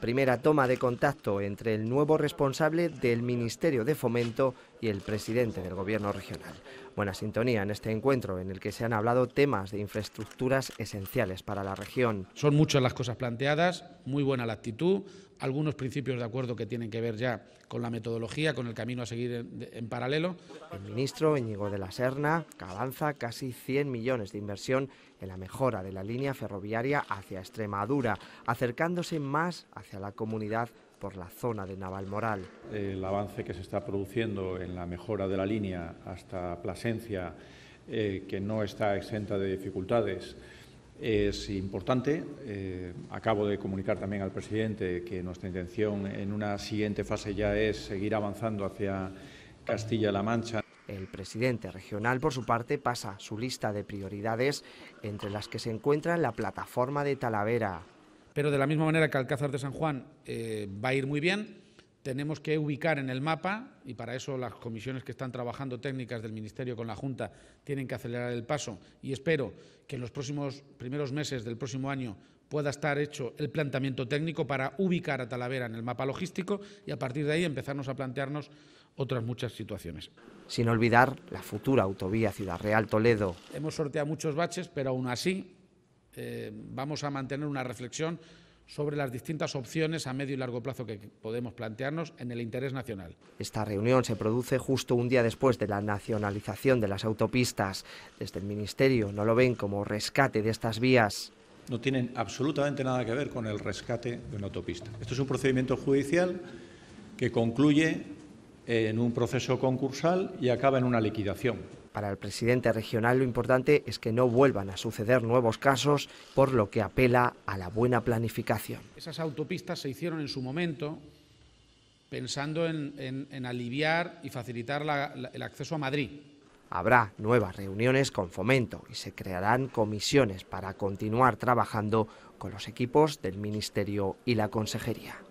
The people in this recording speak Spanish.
Primera toma de contacto entre el nuevo responsable del Ministerio de Fomento y el presidente del Gobierno regional buena sintonía en este encuentro en el que se han hablado temas de infraestructuras esenciales para la región. Son muchas las cosas planteadas, muy buena la actitud, algunos principios de acuerdo que tienen que ver ya con la metodología, con el camino a seguir en, paralelo. El ministro Íñigo de la Serna avanza casi 100 millones de inversión en la mejora de la línea ferroviaria hacia Extremadura, acercándose más hacia la comunidad por la zona de Navalmoral. El avance que se está produciendo en la mejora de la línea hasta Plasencia, eh, que no está exenta de dificultades, es importante. Eh, acabo de comunicar también al presidente que nuestra intención en una siguiente fase ya es seguir avanzando hacia Castilla-La Mancha. El presidente regional, por su parte, pasa su lista de prioridades, entre las que se encuentra la plataforma de Talavera. Pero de la misma manera que Alcázar de San Juan eh, va a ir muy bien, tenemos que ubicar en el mapa, y para eso las comisiones que están trabajando técnicas del Ministerio con la Junta tienen que acelerar el paso, y espero que en los próximos primeros meses del próximo año pueda estar hecho el planteamiento técnico para ubicar a Talavera en el mapa logístico y a partir de ahí empezarnos a plantearnos otras muchas situaciones. Sin olvidar la futura autovía Ciudad Real-Toledo. Hemos sorteado muchos baches, pero aún así eh, vamos a mantener una reflexión sobre las distintas opciones a medio y largo plazo que podemos plantearnos en el interés nacional. Esta reunión se produce justo un día después de la nacionalización de las autopistas. Desde el Ministerio no lo ven como rescate de estas vías. No tienen absolutamente nada que ver con el rescate de una autopista. Esto es un procedimiento judicial que concluye en un proceso concursal y acaba en una liquidación. Para el presidente regional lo importante es que no vuelvan a suceder nuevos casos, por lo que apela a la buena planificación. Esas autopistas se hicieron en su momento pensando en, aliviar y facilitar el acceso a Madrid. Habrá nuevas reuniones con fomento y se crearán comisiones para continuar trabajando con los equipos del Ministerio y la Consejería.